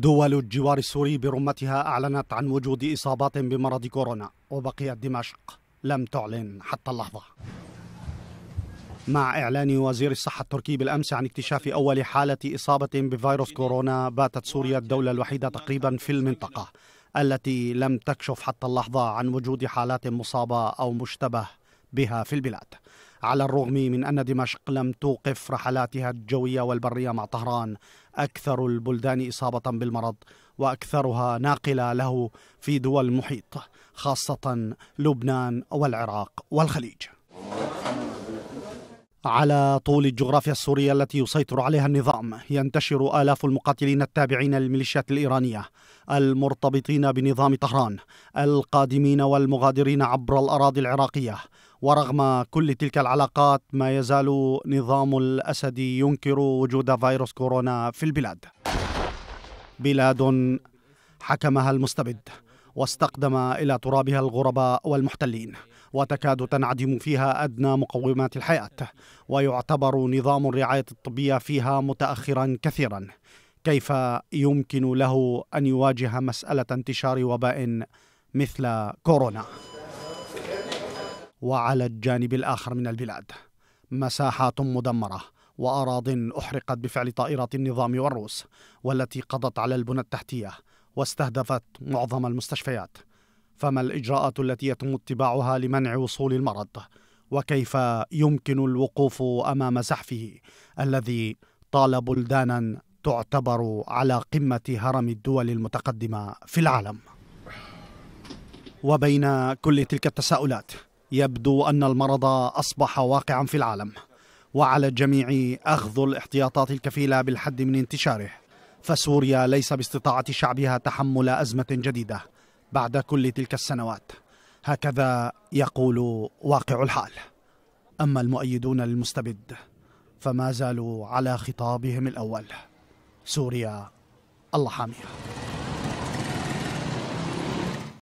دول الجوار السوري برمتها أعلنت عن وجود إصابات بمرض كورونا وبقيت دمشق لم تعلن حتى اللحظة مع إعلان وزير الصحة التركي بالأمس عن اكتشاف أول حالة إصابة بفيروس كورونا باتت سوريا الدولة الوحيدة تقريبا في المنطقة التي لم تكشف حتى اللحظة عن وجود حالات مصابة أو مشتبه بها في البلاد على الرغم من أن دمشق لم توقف رحلاتها الجوية والبرية مع طهران أكثر البلدان إصابة بالمرض وأكثرها ناقلة له في دول المحيط خاصة لبنان والعراق والخليج على طول الجغرافيا السورية التي يسيطر عليها النظام ينتشر آلاف المقاتلين التابعين للميليشيات الإيرانية المرتبطين بنظام طهران القادمين والمغادرين عبر الأراضي العراقية ورغم كل تلك العلاقات ما يزال نظام الأسد ينكر وجود فيروس كورونا في البلاد بلاد حكمها المستبد واستقدم إلى ترابها الغرباء والمحتلين وتكاد تنعدم فيها أدنى مقومات الحياة ويعتبر نظام الرعاية الطبية فيها متأخرا كثيرا كيف يمكن له أن يواجه مسألة انتشار وباء مثل كورونا وعلى الجانب الآخر من البلاد مساحات مدمرة وأراض أحرقت بفعل طائرات النظام والروس والتي قضت على البنى التحتية واستهدفت معظم المستشفيات فما الإجراءات التي يتم اتباعها لمنع وصول المرض وكيف يمكن الوقوف أمام زحفه الذي طال بلدانا تعتبر على قمة هرم الدول المتقدمة في العالم وبين كل تلك التساؤلات يبدو أن المرض أصبح واقعا في العالم وعلى الجميع أخذ الاحتياطات الكفيلة بالحد من انتشاره فسوريا ليس باستطاعة شعبها تحمل أزمة جديدة بعد كل تلك السنوات هكذا يقول واقع الحال أما المؤيدون للمستبد فما زالوا على خطابهم الأول سوريا الله حاميها